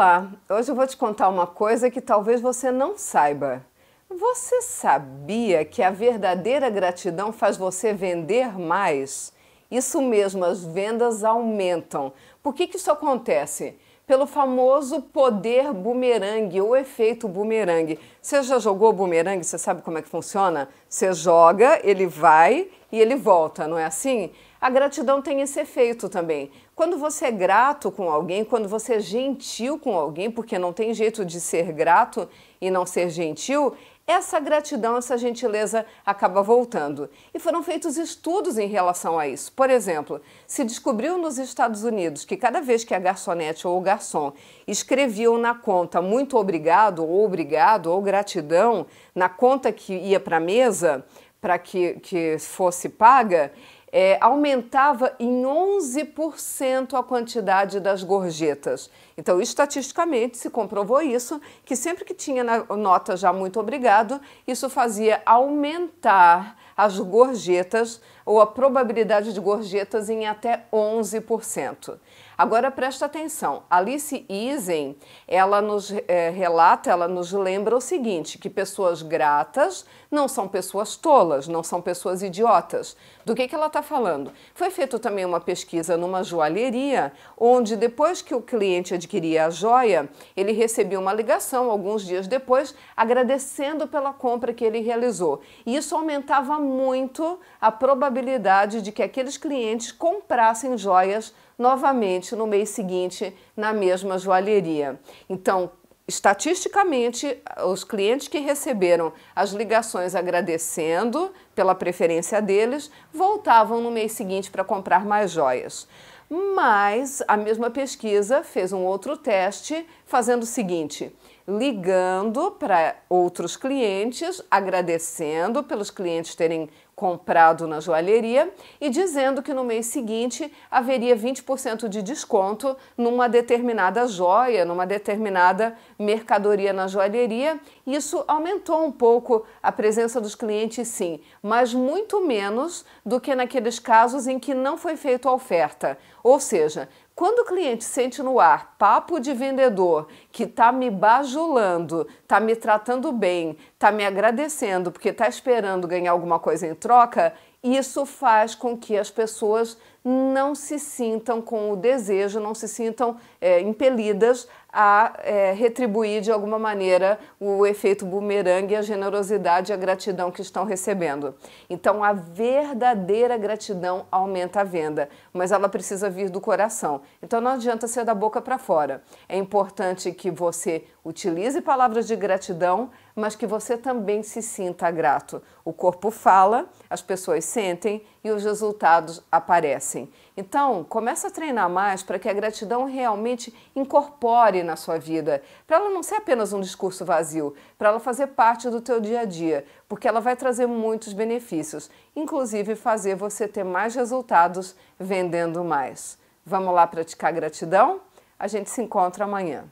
Olá, hoje eu vou te contar uma coisa que talvez você não saiba. Você sabia que a verdadeira gratidão faz você vender mais? Isso mesmo, as vendas aumentam. Por que, que isso acontece? Pelo famoso poder bumerangue ou efeito bumerangue. Você já jogou bumerangue? Você sabe como é que funciona? Você joga, ele vai e ele volta, não é assim? A gratidão tem esse efeito também. Quando você é grato com alguém, quando você é gentil com alguém, porque não tem jeito de ser grato e não ser gentil, essa gratidão, essa gentileza acaba voltando. E foram feitos estudos em relação a isso. Por exemplo, se descobriu nos Estados Unidos que cada vez que a garçonete ou o garçom escreviam na conta muito obrigado, ou obrigado, ou gratidão, na conta que ia para a mesa, para que, que fosse paga, é, aumentava em 11% a quantidade das gorjetas. Então, estatisticamente, se comprovou isso, que sempre que tinha na nota já muito obrigado, isso fazia aumentar as gorjetas ou a probabilidade de gorjetas em até 11%. Agora presta atenção, Alice Isen, ela nos é, relata, ela nos lembra o seguinte, que pessoas gratas não são pessoas tolas, não são pessoas idiotas. Do que, que ela está falando? Foi feita também uma pesquisa numa joalheria, onde depois que o cliente adquiria a joia, ele recebia uma ligação alguns dias depois, agradecendo pela compra que ele realizou. E isso aumentava muito a probabilidade probabilidade de que aqueles clientes comprassem joias novamente no mês seguinte na mesma joalheria. Então, estatisticamente, os clientes que receberam as ligações agradecendo pela preferência deles voltavam no mês seguinte para comprar mais joias. Mas a mesma pesquisa fez um outro teste fazendo o seguinte: ligando para outros clientes, agradecendo pelos clientes terem comprado na joalheria e dizendo que no mês seguinte haveria 20% de desconto numa determinada joia, numa determinada mercadoria na joalheria. Isso aumentou um pouco a presença dos clientes, sim, mas muito menos do que naqueles casos em que não foi feita a oferta. Ou seja, quando o cliente sente no ar papo de vendedor que tá me bajulando, tá me tratando bem, tá me agradecendo porque tá esperando ganhar alguma coisa em troca, isso faz com que as pessoas não se sintam com o desejo, não se sintam é, impelidas a é, retribuir de alguma maneira o efeito bumerangue, a generosidade e a gratidão que estão recebendo. Então, a verdadeira gratidão aumenta a venda, mas ela precisa vir do coração. Então, não adianta ser da boca para fora. É importante que você utilize palavras de gratidão, mas que você também se sinta grato. O corpo fala, as pessoas sentem e os resultados aparecem. Então, começa a treinar mais para que a gratidão realmente incorpore na sua vida, para ela não ser apenas um discurso vazio, para ela fazer parte do teu dia a dia, porque ela vai trazer muitos benefícios, inclusive fazer você ter mais resultados vendendo mais. Vamos lá praticar gratidão? A gente se encontra amanhã.